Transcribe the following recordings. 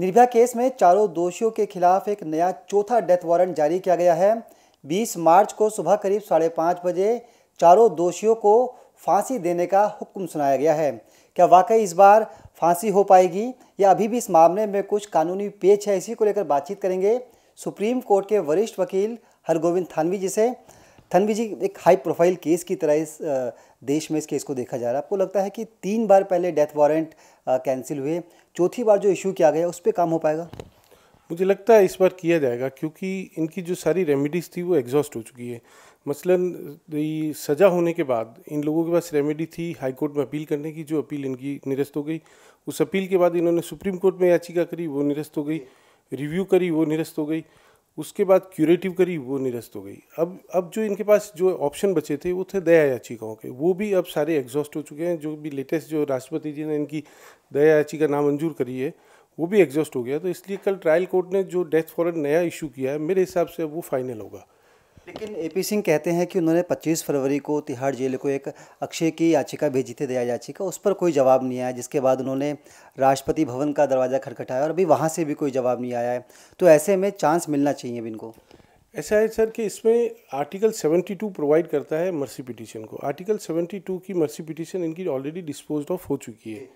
Nirbhaya case में चारों दोषियों के खिलाफ एक नया चौथा डेथ वारंट जारी किया गया है 20 मार्च को सुबह करीब साढ़े पाँच बजे चारों दोषियों को फांसी देने का हुक्म सुनाया गया है क्या वाकई इस बार फांसी हो पाएगी या अभी भी इस मामले में कुछ कानूनी पेच है इसी को लेकर बातचीत करेंगे सुप्रीम कोर्ट के वरिष्ठ वकील हरगोविंद थानवी जी से थनवी जी एक हाई प्रोफाइल केस की तरह इस देश में इस केस को देखा जा रहा है आपको लगता है कि तीन बार पहले डेथ वारंट कैंसिल हुए चौथी बार जो इश्यू किया गया उस पर काम हो पाएगा मुझे लगता है इस बार किया जाएगा क्योंकि इनकी जो सारी रेमेडीज़ थी वो एग्जॉस्ट हो चुकी है मसलन सज़ा होने के बाद इन लोगों के पास रेमेडी थी हाई कोर्ट में अपील करने की जो अपील इनकी निरस्त हो गई उस अपील के बाद इन्होंने सुप्रीम कोर्ट में याचिका करी वो निरस्त हो गई रिव्यू करी वो निरस्त हो गई उसके बाद क्यूरेटिव करी वो निरस्त हो गई अब अब जो इनके पास जो ऑप्शन बचे थे वो थे दया याचिकाओं के वो भी अब सारे एग्जॉस्ट हो चुके हैं जो भी लेटेस्ट जो राष्ट्रपति जी ने इनकी दया याचिका नामंजूर करी है वो भी एग्जॉस्ट हो गया तो इसलिए कल ट्रायल कोर्ट ने जो डेथ वॉरेंट नया इशू किया है मेरे हिसाब से वो फाइनल होगा लेकिन ए पी सिंह कहते हैं कि उन्होंने 25 फरवरी को तिहाड़ जेल को एक अक्षय की याचिका भेजी थी दया याचिका उस पर कोई जवाब नहीं आया जिसके बाद उन्होंने राष्ट्रपति भवन का दरवाज़ा खटखटाया और अभी वहाँ से भी कोई जवाब नहीं आया है तो ऐसे में चांस मिलना चाहिए इनको ऐसा है सर कि इसमें आर्टिकल 72 प्रोवाइड करता है मर्सी पिटीशन को आर्टिकल 72 की मर्सी पिटीशन इनकी ऑलरेडी डिस्पोज ऑफ हो चुकी है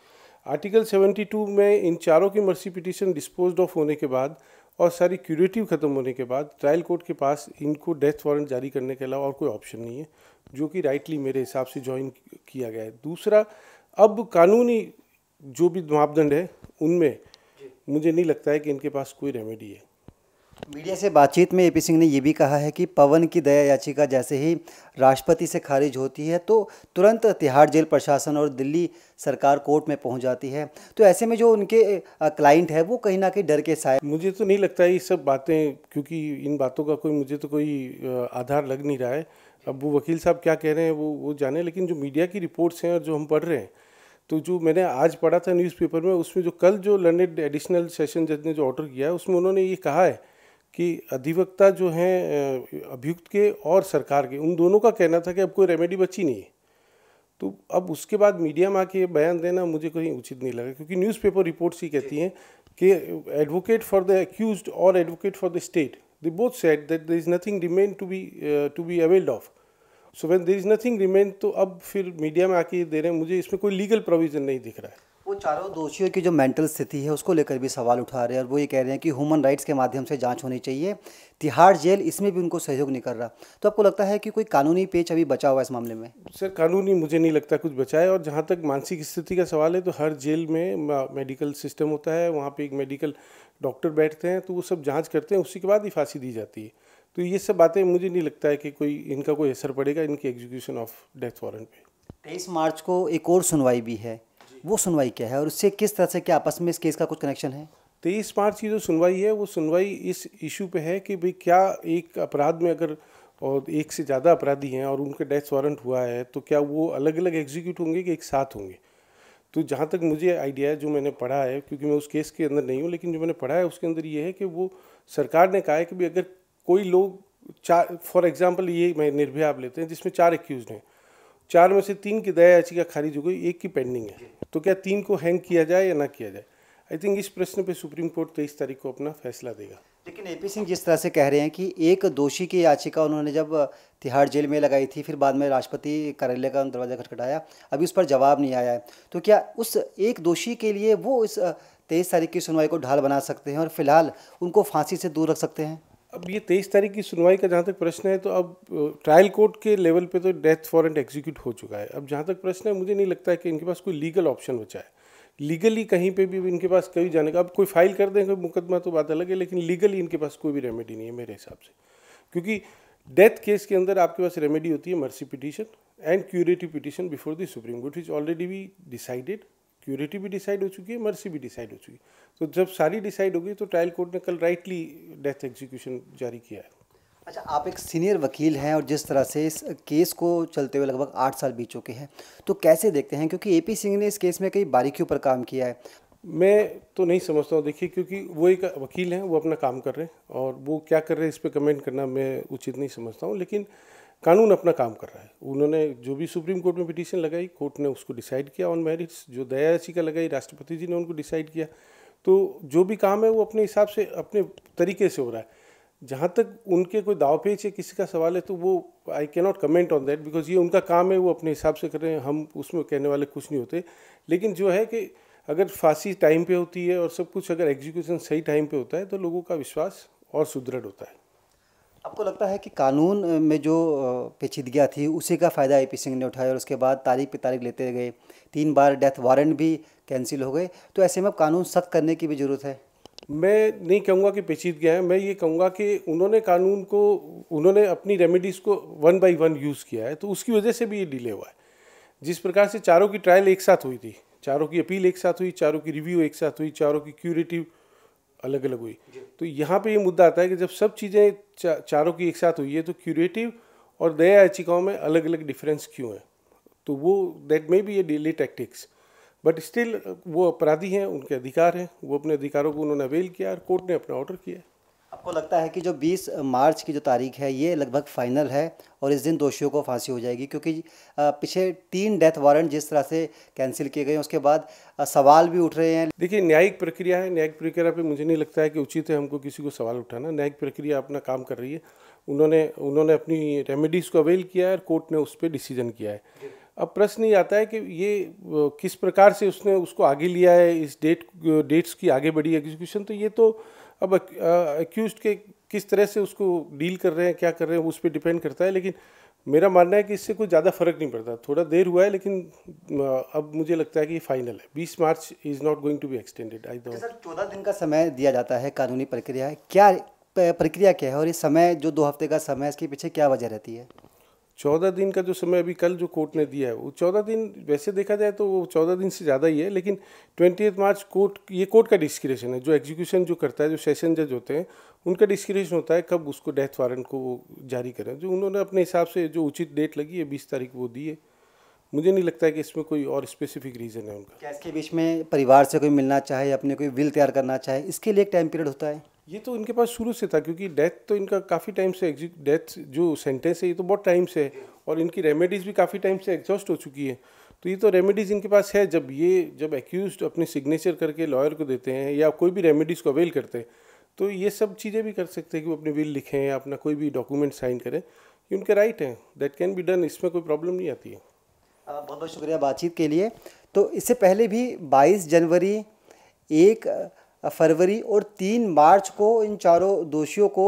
आर्टिकल 72 में इन चारों की मर्सी पिटीशन डिस्पोज ऑफ होने के बाद और सारी क्यूरेटिव ख़त्म होने के बाद ट्रायल कोर्ट के पास इनको डेथ वारंट जारी करने के अलावा और कोई ऑप्शन नहीं है जो कि राइटली मेरे हिसाब से ज्वाइन किया गया है दूसरा अब कानूनी जो भी मापदंड है उनमें मुझे नहीं लगता है कि इनके पास कोई रेमेडी है मीडिया से बातचीत में एपी सिंह ने यह भी कहा है कि पवन की दया याचिका जैसे ही राष्ट्रपति से खारिज होती है तो तुरंत तिहाड़ जेल प्रशासन और दिल्ली सरकार कोर्ट में पहुंच जाती है तो ऐसे में जो उनके क्लाइंट है वो कहीं ना कहीं डर के साए मुझे तो नहीं लगता ये सब बातें क्योंकि इन बातों का कोई मुझे तो कोई आधार लग नहीं रहा है अब वो वकील साहब क्या कह रहे हैं वो वो जाने लेकिन जो मीडिया की रिपोर्ट्स हैं और जो हम पढ़ रहे हैं तो जो मैंने आज पढ़ा था न्यूज़पेपर में उसमें जो कल जो लंडेड एडिशनल सेशन जज ने जो ऑर्डर किया है उसमें उन्होंने ये कहा है कि अधिवक्ता जो हैं अभियुक्त के और सरकार के उन दोनों का कहना था कि अब कोई रेमेडी बची नहीं है तो अब उसके बाद मीडिया में आके बयान देना मुझे कहीं उचित नहीं लगा क्योंकि न्यूज़पेपर रिपोर्ट्स ही कहती हैं कि एडवोकेट फॉर द एक्यूज और advocate for the state they both said that there is nothing remain to be to be availed of so when there is nothing remain तो अब फिर मीडिया में आके ये दे रहे हैं मुझे इसमें कोई लीगल प्रोविज़न नहीं दिख रहा है वो चारों दोषियों की जो मेंटल स्थिति है उसको लेकर भी सवाल उठा रहे हैं और वो ये कह रहे हैं कि ह्यूमन राइट्स के माध्यम से जांच होनी चाहिए तिहाड़ जेल इसमें भी उनको सहयोग नहीं कर रहा तो आपको लगता है कि कोई कानूनी पेच अभी बचा हुआ है इस मामले में सर कानूनी मुझे नहीं लगता कुछ बचा है और जहाँ तक मानसिक स्थिति का सवाल है तो हर जेल में मेडिकल सिस्टम होता है वहाँ पर एक मेडिकल डॉक्टर बैठते हैं तो वो सब जाँच करते हैं उसी के बाद ही फांसी दी जाती है तो ये सब बातें मुझे नहीं लगता है कि कोई इनका कोई असर पड़ेगा इनकी एग्जीक्यूशन ऑफ डेथ वारंट पर तेईस मार्च को एक और सुनवाई भी है वो सुनवाई क्या है और उससे किस तरह से क्या आपस में इस केस का कुछ कनेक्शन है तेईस तो मार्च की जो सुनवाई है वो सुनवाई इस इशू पे है कि भाई क्या एक अपराध में अगर और एक से ज़्यादा अपराधी हैं और उनके डेथ वारंट हुआ है तो क्या वो अलग अलग एग्जीक्यूट होंगे कि एक साथ होंगे तो जहाँ तक मुझे आइडिया है जो मैंने पढ़ा है क्योंकि मैं उस केस के अंदर नहीं हूँ लेकिन जो मैंने पढ़ा है उसके अंदर ये है कि वो सरकार ने कहा है कि भाई अगर कोई लोग चार फॉर एग्जाम्पल ये मैं निर्भया आप लेते हैं जिसमें चार एक्यूज हैं चार में से तीन की दया याचिका खारिज हो गई एक की पेंडिंग है तो क्या तीन को हैंग किया जाए या ना किया जाए आई थिंक इस प्रश्न पे सुप्रीम कोर्ट तेईस तारीख को अपना फैसला देगा लेकिन ए पी सिंह जिस तरह से कह रहे हैं कि एक दोषी की याचिका उन्होंने जब तिहाड़ जेल में लगाई थी फिर बाद में राष्ट्रपति कार्यालय का दरवाज़ा खटखटाया अभी उस पर जवाब नहीं आया है तो क्या उस एक दोषी के लिए वो इस तेईस तारीख की सुनवाई को ढाल बना सकते हैं और फिलहाल उनको फांसी से दूर रख सकते हैं अब ये तेईस तारीख की सुनवाई का जहाँ तक प्रश्न है तो अब ट्रायल कोर्ट के लेवल पे तो डेथ वारंट एग्जीक्यूट हो चुका है अब जहाँ तक प्रश्न है मुझे नहीं लगता है कि इनके पास कोई लीगल ऑप्शन बचा है लीगली कहीं पे भी इनके पास कहीं जाने का अब कोई फाइल कर दें कोई मुकदमा तो बात अलग है लेकिन लीगली इनके पास कोई भी रेमेडी नहीं है मेरे हिसाब से क्योंकि डेथ केस के अंदर आपके पास रेमेडी होती है mercy petition and curative petition before the supreme court is already भी डिसाइडेड क्यूरिटी भी डिसाइड हो चुकी है मर्सी भी डिसाइड हो चुकी है तो जब सारी डिसाइड हो गई तो ट्रायल कोर्ट ने कल राइटली डेथ एग्जीक्यूशन जारी किया है अच्छा आप एक सीनियर वकील हैं और जिस तरह से इस केस को चलते हुए लगभग आठ साल बीत चुके हैं तो कैसे देखते हैं क्योंकि ए पी सिंह ने इस केस में कई बारीकियों पर काम किया है मैं तो नहीं समझता हूँ देखिए क्योंकि वो एक वकील हैं वो अपना काम कर रहे हैं और वो क्या कर रहे हैं इस पर कमेंट करना मैं उचित नहीं समझता हूँ लेकिन कानून अपना काम कर रहा है उन्होंने जो भी सुप्रीम कोर्ट में पिटीशन लगाई कोर्ट ने उसको डिसाइड किया ऑन मेरिट्स जो दया याचिका लगाई राष्ट्रपति जी ने उनको डिसाइड किया तो जो भी काम है वो अपने हिसाब से अपने तरीके से हो रहा है जहाँ तक उनके कोई दाव पेच या किसी का सवाल है तो वो I can not comment on that because ये उनका काम है वो अपने हिसाब से कर रहे हैं हम उसमें कहने वाले कुछ नहीं होते लेकिन जो है कि अगर फांसी टाइम पे होती है और सब कुछ अगर एग्जीक्यूशन सही टाइम पे होता है तो लोगों का विश्वास और सुदृढ़ होता है आपको लगता है कि कानून में जो पेचीदगियाँ थी उसी का फ़ायदा ए पी सिंह ने उठाया और उसके बाद तारीख पे तारीख लेते गए तीन बार डेथ वारंट भी कैंसिल हो गए तो ऐसे में अब कानून सख्त करने की भी ज़रूरत है मैं नहीं कहूँगा कि पेचीदगियाँ हैं मैं ये कहूँगा कि उन्होंने कानून को उन्होंने अपनी रेमेडीज़ को वन बाई वन यूज़ किया है तो उसकी वजह से भी ये डिले हुआ है जिस प्रकार से चारों की ट्रायल एक साथ हुई थी चारों की अपील एक साथ हुई चारों की रिव्यू एक साथ हुई चारों की क्यूरेटिव अलग अलग हुई तो यहाँ पे ये मुद्दा आता है कि जब सब चीज़ें चा, चारों की एक साथ हुई है तो क्यूरेटिव और दया याचिकाओं में अलग अलग डिफरेंस क्यों है तो वो that may be a delay tactics but still वो अपराधी हैं उनके अधिकार हैं वो अपने अधिकारों को उन्होंने अवेल किया और कोर्ट ने अपना ऑर्डर किया आपको लगता है कि जो 20 मार्च की जो तारीख है ये लगभग फाइनल है और इस दिन दोषियों को फांसी हो जाएगी क्योंकि पीछे तीन डेथ वारंट जिस तरह से कैंसिल किए गए उसके बाद सवाल भी उठ रहे हैं देखिए न्यायिक प्रक्रिया है न्यायिक प्रक्रिया पे मुझे नहीं लगता है कि उचित है हमको किसी को सवाल उठाना न्यायिक प्रक्रिया अपना काम कर रही है उन्होंने उन्होंने अपनी रेमेडीज़ को अवेल किया है और कोर्ट ने उस पर डिसीजन किया है अब प्रश्न ये आता है कि ये किस प्रकार से उसने उसको आगे लिया है इस डेट डेट्स की आगे बढ़ी एग्जीक्यूशन तो ये तो अब एक्यूज के किस तरह से उसको डील कर रहे हैं क्या कर रहे हैं उस पर डिपेंड करता है लेकिन मेरा मानना है कि इससे कोई ज़्यादा फर्क नहीं पड़ता थोड़ा देर हुआ है लेकिन अब मुझे लगता है कि फाइनल है बीस March is not going to be extended I don't sir चौदह दिन का समय दिया जाता है कानूनी प्रक्रिया क्या प्रक्रिया क्या है और ये समय जो दो हफ्ते का समय है इसके पीछे क्या वजह रहती है चौदह दिन का जो समय अभी कल जो कोर्ट ने दिया है वो चौदह दिन वैसे देखा जाए तो वो चौदह दिन से ज़्यादा ही है लेकिन ट्वेंटी मार्च कोर्ट ये कोर्ट का डिस्क्रिप्शन है जो एग्जीक्यूशन जो करता है जो सेशन जज होते हैं उनका डिस्क्रिप्शन होता है कब उसको डेथ वारंट को वो जारी करें जो उन्होंने अपने हिसाब से जो उचित डेट लगी है बीस तारीख वो दी है मुझे नहीं लगता है कि इसमें कोई और स्पेसिफिक रीज़न है उनका क्या इसके बीच में परिवार से कोई मिलना चाहे अपने कोई विल तैयार करना चाहे इसके लिए एक टाइम पीरियड होता है ये तो इनके पास शुरू से था क्योंकि डेथ तो इनका काफ़ी टाइम से डेथ जो सेंटेंस है ये तो बहुत टाइम से है और इनकी रेमेडीज़ भी काफ़ी टाइम से एग्जॉस्ट हो चुकी है तो ये तो रेमेडीज़ इनके पास है जब ये जब एक्यूज अपने सिग्नेचर करके लॉयर को देते हैं या कोई भी रेमेडीज़ को अवेल करते हैं तो ये सब चीज़ें भी कर सकते हैं कि वो अपने विल लिखें या अपना कोई भी डॉक्यूमेंट साइन करें ये उनके राइट हैं दैट कैन बी डन इसमें कोई प्रॉब्लम नहीं आती है बहुत बहुत शुक्रिया बातचीत के लिए तो इससे पहले भी 22 जनवरी एक फरवरी और तीन मार्च को इन चारों दोषियों को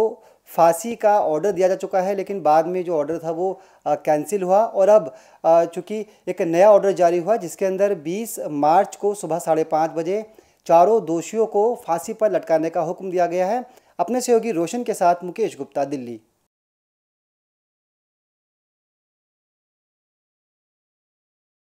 फांसी का ऑर्डर दिया जा चुका है लेकिन बाद में जो ऑर्डर था वो कैंसिल हुआ और अब चूँकि एक नया ऑर्डर जारी हुआ जिसके अंदर 20 मार्च को सुबह साढ़े पाँच बजे चारों दोषियों को फांसी पर लटकाने का हुक्म दिया गया है अपने सहयोगी रोशन के साथ मुकेश गुप्ता दिल्ली